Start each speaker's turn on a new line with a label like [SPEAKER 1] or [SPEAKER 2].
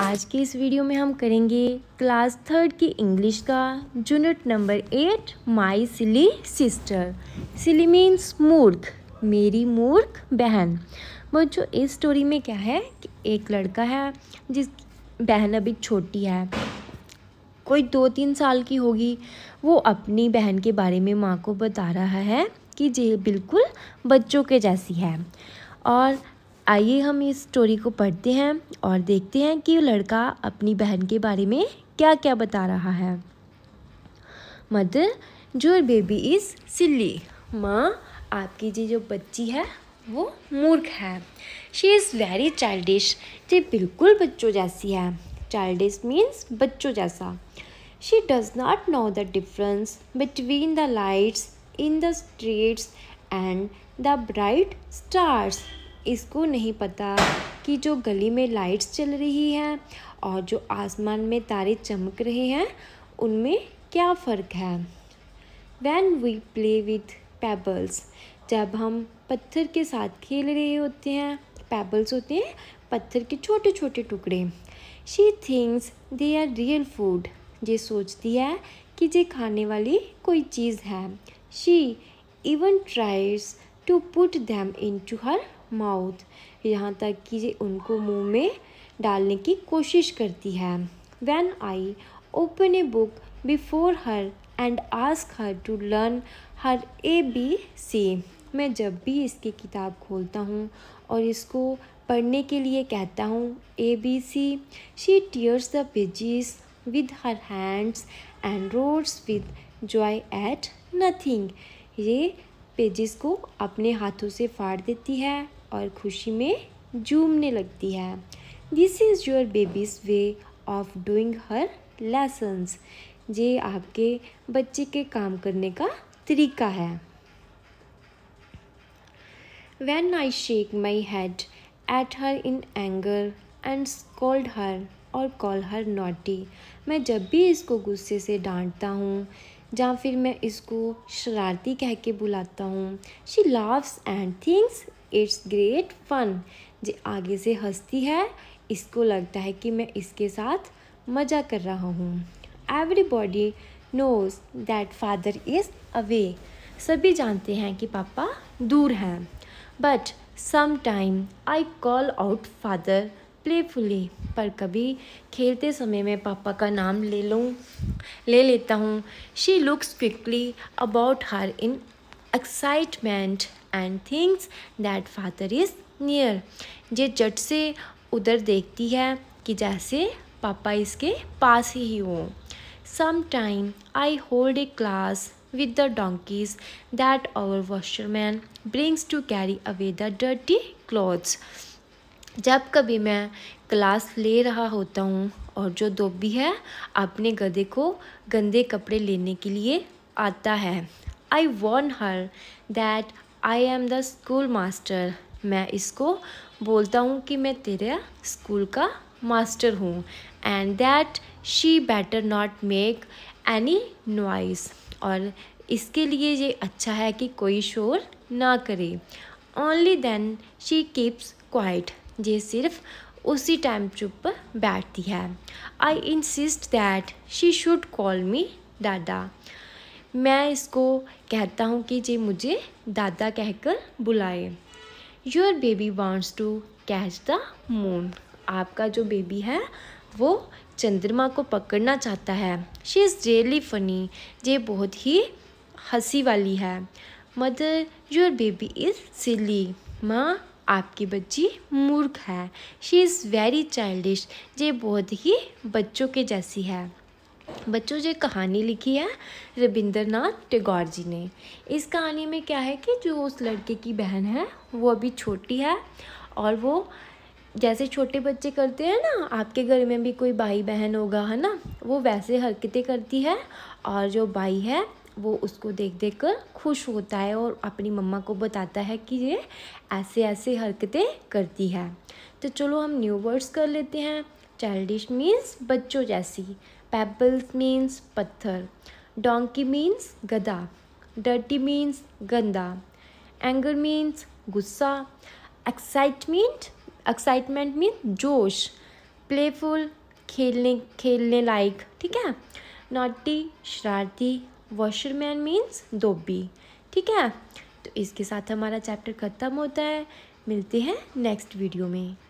[SPEAKER 1] आज के इस वीडियो में हम करेंगे क्लास थर्ड की इंग्लिश का unit number eight my silly sister silly means मूर्ख मेरी मूर्ख बहन बच्चों इस स्टोरी में क्या है कि एक लड़का है जिस बहन अभी छोटी है कोई दो तीन साल की होगी वो अपनी बहन के बारे में माँ को बता रहा है कि ये बिल्कुल बच्चों के जैसी है और आइए हम इस स्टोरी को पढ़ते हैं और देखते हैं कि लड़का अपनी बहन के बारे में क्या क्या बता रहा है मदर जोर बेबी इज़ सिल्ली माँ आपकी जी जो बच्ची है वो मूर्ख है शी इज़ वेरी चाइल्डिश जी बिल्कुल बच्चों जैसी है चाइल्डिश मीन्स बच्चों जैसा she does not know the difference between the lights in the streets and the bright stars इसको नहीं पता कि जो गली में लाइट्स चल रही हैं और जो आसमान में तारे चमक रहे हैं उनमें क्या फ़र्क है when we play with pebbles जब हम पत्थर के साथ खेल रहे होते हैं पेबल्स होते हैं पत्थर के छोटे छोटे टुकड़े she thinks they are real food ये सोचती है कि ये खाने वाली कोई चीज़ है she even tries to put them into her mouth यहाँ तक कि उनको मुँह में डालने की कोशिश करती है when I open a book before her and ask her to learn her A B C मैं जब भी इसकी किताब खोलता हूँ और इसको पढ़ने के लिए कहता हूँ A B C she tears the pages with her hands and roars with joy at nothing ये पेजेस को अपने हाथों से फाड़ देती है और खुशी में झूमने लगती है this is your baby's way of doing her lessons ये आपके बच्चे के काम करने का तरीका है when I shake my head at her in anger and called her और कॉल हर नॉटी मैं जब भी इसको गुस्से से डांटता हूँ या फिर मैं इसको शरारती कह के बुलाता हूँ she laughs and thinks it's great fun जे आगे से हंसती है इसको लगता है कि मैं इसके साथ मज़ा कर रहा हूँ everybody knows that father is away सभी जानते हैं कि पापा दूर हैं but some time I call out father playfully पर कभी खेलते समय मैं पापा का नाम ले लूँ ले लेता हूँ she looks quickly about her in excitement and thinks that father is near ये जट से उधर देखती है कि जैसे पापा इसके पास ही हों some time I hold a class with the donkeys that our washerman brings to carry away the dirty clothes जब कभी मैं क्लास ले रहा होता हूँ और जो धोबी है अपने गधे को गंदे कपड़े लेने के लिए आता है I want her that I am the school master मैं इसको बोलता हूँ कि मैं तेरे स्कूल का मास्टर हूँ and that she better not make any noise और इसके लिए ये अच्छा है कि कोई शोर ना करे only then she keeps quiet जे सिर्फ उसी टाइम चुप पर बैठती है I insist that she should call me dada मैं इसको कहता हूँ कि ये मुझे दादा कहकर बुलाए your baby wants to catch the moon आपका जो बेबी है वो चंद्रमा को पकड़ना चाहता है शी इज़ रियली फनी ये बहुत ही हंसी वाली है mother your baby is silly माँ आपकी बच्ची मूर्ख है शी इज़ वेरी चाइल्डिश ये बहुत ही बच्चों के जैसी है बच्चों जो कहानी लिखी है रविंद्रनाथ टैगोर जी ने इस कहानी में क्या है कि जो उस लड़के की बहन है वो अभी छोटी है और वो जैसे छोटे बच्चे करते हैं ना आपके घर में भी कोई भाई बहन होगा है ना वो वैसे हरकतें करती है और जो भाई है वो उसको देख देख कर खुश होता है और अपनी मम्मा को बताता है कि ये ऐसे ऐसे हरकतें करती है तो चलो हम न्यू वर्ड्स कर लेते हैं चाइल्डिश मीन्स बच्चों जैसी पेबल्स मीन्स पत्थर डोंकी मीन्स गधा डर्टी मीन्स गंदा एंगर मीन्स गुस्सा एक्साइटमेंट एक्साइटमेंट मीन्स जोश प्लेफुल खेलने खेलने लायक ठीक है नॉटी शरारती वॉशरमैन मीन्स धोबी ठीक है तो इसके साथ हमारा चैप्टर ख़त्म होता है मिलते हैं नेक्स्ट वीडियो में